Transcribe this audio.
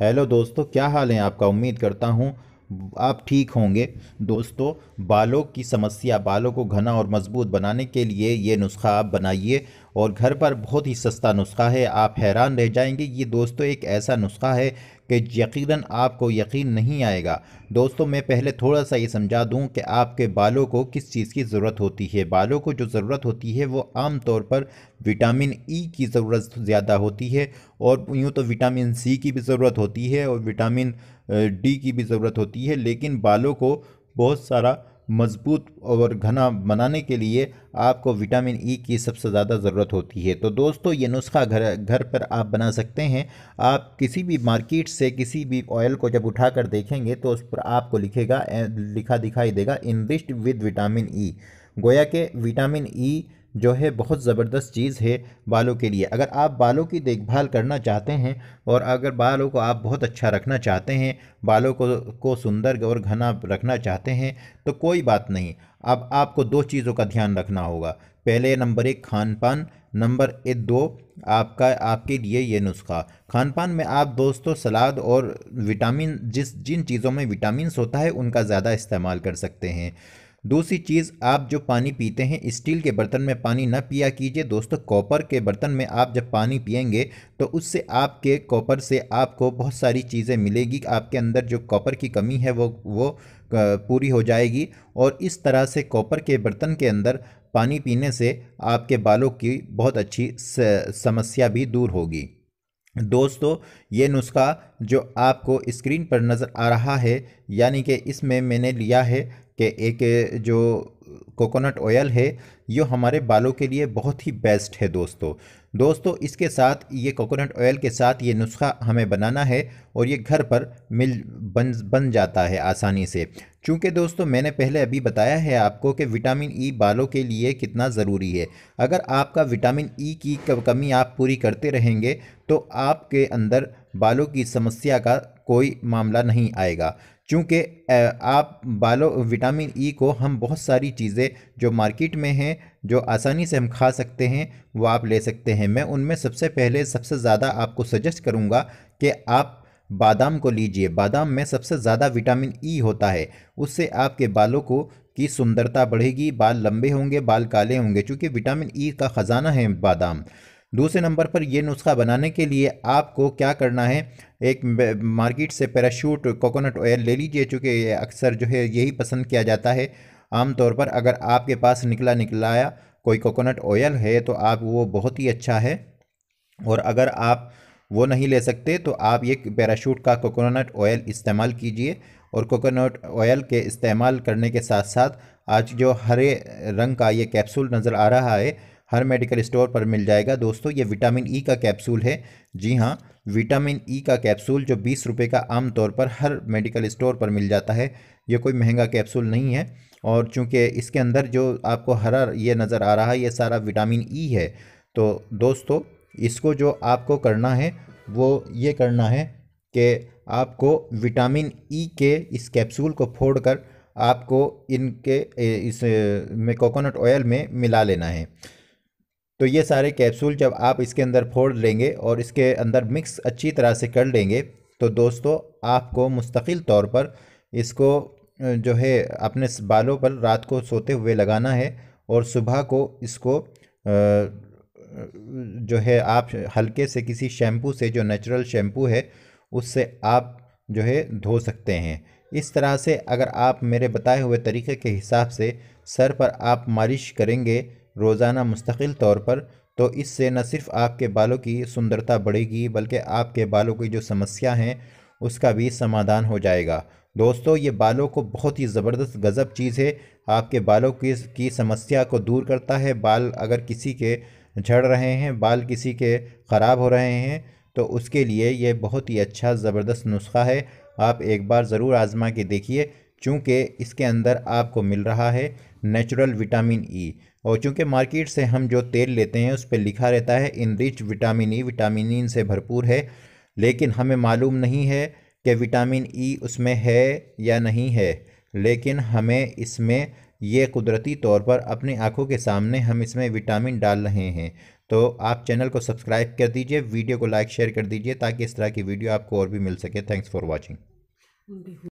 Hello दोस्तों क्या हाल है आपका उम्मीद करता हूँ आप ठीक होंगे दोस्तों बालों की समस्या बालों को घना और मजबूत बनाने के लिए ये नुस्खा आप बनाइए और घर पर बहुत ही सस्ता नुस्खा है आप हैरान रह जाएंगे ये दोस्तों एक ऐसा नुस्खा है कि यकीनन आपको यकीन नहीं आएगा दोस्तों मैं पहले थोड़ा सा ये समझा दूं कि आपके बालों को किस चीज़ की ज़रूरत होती है बालों को जो ज़रूरत होती है वो आम तौर पर विटामिन ई e की ज़रूरत ज़्यादा होती है और यूँ तो विटामिन सी की भी ज़रूरत होती है और विटामिन डी की भी ज़रूरत होती है लेकिन बालों को बहुत सारा मजबूत और घना बनाने के लिए आपको विटामिन ई e की सबसे ज़्यादा ज़रूरत होती है तो दोस्तों ये नुस्खा घर घर पर आप बना सकते हैं आप किसी भी मार्केट से किसी भी ऑयल को जब उठा कर देखेंगे तो उस पर आपको लिखेगा लिखा दिखाई देगा enriched with vitamin E e. गोया के विटामिन ई e जो है बहुत ज़बरदस्त चीज़ है बालों के लिए अगर आप बालों की देखभाल करना चाहते हैं और अगर बालों को आप बहुत अच्छा रखना चाहते हैं बालों को को सुंदर और घना रखना चाहते हैं तो कोई बात नहीं अब आपको दो चीज़ों का ध्यान रखना होगा पहले नंबर एक खान पान नंबर एक दो आपका आपके लिए ये नुस्खा खान पान में आप दोस्तों सलाद और विटामिन जिस जिन चीज़ों में विटामिन होता है उनका ज़्यादा इस्तेमाल कर सकते हैं दूसरी चीज़ आप जो पानी पीते हैं स्टील के बर्तन में पानी ना पिया कीजिए दोस्तों कॉपर के बर्तन में आप जब पानी पियेंगे तो उससे आपके कॉपर से आपको बहुत सारी चीज़ें मिलेगी आपके अंदर जो कॉपर की कमी है वो वो पूरी हो जाएगी और इस तरह से कॉपर के बर्तन के अंदर पानी पीने से आपके बालों की बहुत अच्छी समस्या भी दूर होगी दोस्तों ये नुस्खा जो आपको स्क्रीन पर नज़र आ रहा है यानी कि इसमें मैंने लिया है कि एक जो कोकोनट ऑयल है ये हमारे बालों के लिए बहुत ही बेस्ट है दोस्तों दोस्तों इसके साथ ये कोकोनट ऑयल के साथ ये नुस्खा हमें बनाना है और ये घर पर मिल बन बन जाता है आसानी से चूँकि दोस्तों मैंने पहले अभी बताया है आपको कि विटामिन ई बालों के लिए कितना ज़रूरी है अगर आपका विटामिन ई की कमी आप पूरी करते रहेंगे तो आपके अंदर बालों की समस्या का कोई मामला नहीं आएगा चूँकि आप बालों विटामिन ई को हम बहुत सारी चीज़ें जो मार्केट में हैं जो आसानी से हम खा सकते हैं वो आप ले सकते हैं मैं उनमें सबसे पहले सबसे ज़्यादा आपको सजेस्ट करूँगा कि आप बादाम को लीजिए बादाम में सबसे ज़्यादा विटामिन ई होता है उससे आपके बालों को की सुंदरता बढ़ेगी बाल लंबे होंगे बाल काले होंगे क्योंकि विटामिन ई का ख़जाना है बादाम दूसरे नंबर पर यह नुस्खा बनाने के लिए आपको क्या करना है एक मार्केट से पैराशूट कोकोनट ऑयल ले लीजिए चूँकि अक्सर जो है यही पसंद किया जाता है आमतौर पर अगर आपके पास निकला निकलाया कोई कोकोनट ऑयल है तो आप वो बहुत ही अच्छा है और अगर आप वो नहीं ले सकते तो आप ये पैराशूट का कोकोनट ऑयल इस्तेमाल कीजिए और कोकोनट ऑयल के इस्तेमाल करने के साथ साथ आज जो हरे रंग का ये कैप्सूल नज़र आ रहा है हर मेडिकल स्टोर पर मिल जाएगा दोस्तों ये विटामिन ई e का कैप्सूल है जी हाँ विटामिन ई e का कैप्सूल जो बीस रुपये का आमतौर पर हर मेडिकल स्टोर पर मिल जाता है ये कोई महंगा कैप्सूल नहीं है और चूँकि इसके अंदर जो आपको हरा ये नज़र आ रहा है ये सारा विटामिन ई e है तो दोस्तों इसको जो आपको करना है वो ये करना है कि आपको विटामिन ई e के इस कैप्सूल को फोड़कर आपको इनके इस में कोकोनट ऑयल में मिला लेना है तो ये सारे कैप्सूल जब आप इसके अंदर फोड़ लेंगे और इसके अंदर मिक्स अच्छी तरह से कर लेंगे तो दोस्तों आपको मुस्तकिल तौर पर इसको जो है अपने बालों पर रात को सोते हुए लगाना है और सुबह को इसको जो है आप हल्के से किसी शैम्पू से जो नेचुरल शैम्पू है उससे आप जो है धो सकते हैं इस तरह से अगर आप मेरे बताए हुए तरीके के हिसाब से सर पर आप मालिश करेंगे रोज़ाना मुस्तकिल तौर पर तो इससे न सिर्फ आपके बालों की सुंदरता बढ़ेगी बल्कि आपके बालों की जो समस्या हैं उसका भी समाधान हो जाएगा दोस्तों ये बालों को बहुत ही ज़बरदस्त गज़ब चीज़ है आपके बालों की की समस्या को दूर करता है बाल अगर किसी के झड़ रहे हैं बाल किसी के ख़राब हो रहे हैं तो उसके लिए ये बहुत ही अच्छा ज़बरदस्त नुस्खा है आप एक बार ज़रूर आज़मा के देखिए चूँकि इसके अंदर आपको मिल रहा है नेचुरल विटामिन ई और चूँकि मार्केट से हम जो तेल लेते हैं उस पर लिखा रहता है enriched vitamin E vitamin E से भरपूर है लेकिन हमें मालूम नहीं है कि विटामिन ई उसमें है या नहीं है लेकिन हमें इसमें ये कुदरती तौर पर अपनी आंखों के सामने हम इसमें विटामिन डाल रहे हैं तो आप चैनल को सब्सक्राइब कर दीजिए वीडियो को लाइक शेयर कर दीजिए ताकि इस तरह की वीडियो आपको और भी मिल सके थैंक्स फॉर वॉचिंग